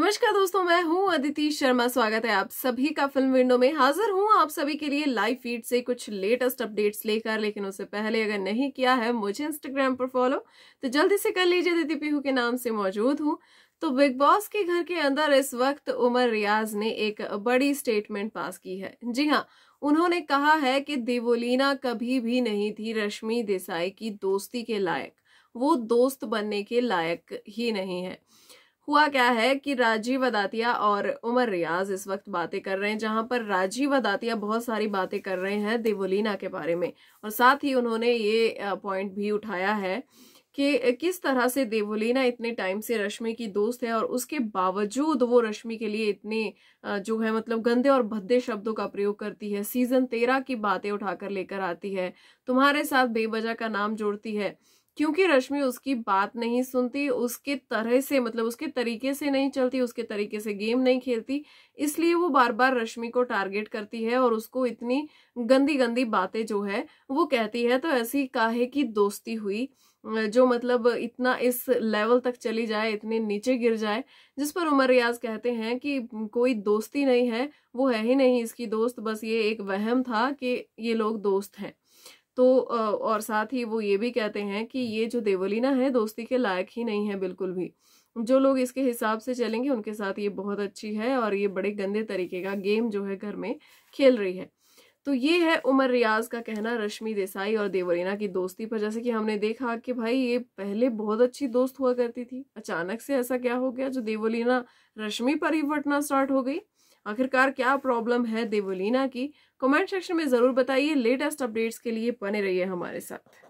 नमस्कार दोस्तों मैं हूं अदिति शर्मा स्वागत है आप सभी का फिल्म विंडो में हाजिर हूं आप सभी के लिए लाइव फीड से कुछ लेटेस्ट अपडेट्स लेकर लेकिन उससे पहले अगर नहीं किया है मुझे इंस्टाग्राम पर फॉलो तो जल्दी से कर लीजिए अदिति पीहू के नाम से मौजूद हूं तो बिग बॉस के घर के अंदर इस वक्त उमर रियाज ने एक बड़ी स्टेटमेंट पास की है जी हाँ उन्होंने कहा है कि देवोलीना कभी भी नहीं थी रश्मि देसाई की दोस्ती के लायक वो दोस्त बनने के लायक ही नहीं है हुआ क्या है कि राजीव अदातिया और उमर रियाज इस वक्त बातें कर रहे हैं जहां पर राजीव अदातिया बहुत सारी बातें कर रहे हैं देवोलीना के बारे में और साथ ही उन्होंने ये पॉइंट भी उठाया है कि किस तरह से देवोलीना इतने टाइम से रश्मि की दोस्त है और उसके बावजूद वो रश्मि के लिए इतने जो है मतलब गंदे और भद्दे शब्दों का प्रयोग करती है सीजन तेरह की बातें उठाकर लेकर आती है तुम्हारे साथ बेबजा का नाम जोड़ती है क्योंकि रश्मि उसकी बात नहीं सुनती उसके तरह से मतलब उसके तरीके से नहीं चलती उसके तरीके से गेम नहीं खेलती इसलिए वो बार बार रश्मि को टारगेट करती है और उसको इतनी गंदी गंदी बातें जो है वो कहती है तो ऐसी काहे की दोस्ती हुई जो मतलब इतना इस लेवल तक चली जाए इतने नीचे गिर जाए जिस पर उमर रियाज कहते हैं कि कोई दोस्ती नहीं है वो है ही नहीं इसकी दोस्त बस ये एक वहम था कि ये लोग दोस्त हैं तो और साथ ही वो ये भी कहते हैं कि ये जो देवलीना है दोस्ती के लायक ही नहीं है बिल्कुल भी जो लोग इसके हिसाब से चलेंगे उनके साथ ये बहुत अच्छी है और ये बड़े गंदे तरीके का गेम जो है घर में खेल रही है तो ये है उमर रियाज का कहना रश्मि देसाई और देवरीना की दोस्ती पर जैसे कि हमने देखा कि भाई ये पहले बहुत अच्छी दोस्त हुआ करती थी अचानक से ऐसा क्या हो गया जो देवरीना रश्मि पर ही फटना स्टार्ट हो गई आखिरकार क्या प्रॉब्लम है देवोलीना की कमेंट सेक्शन में ज़रूर बताइए लेटेस्ट अपडेट्स के लिए बने रहिए हमारे साथ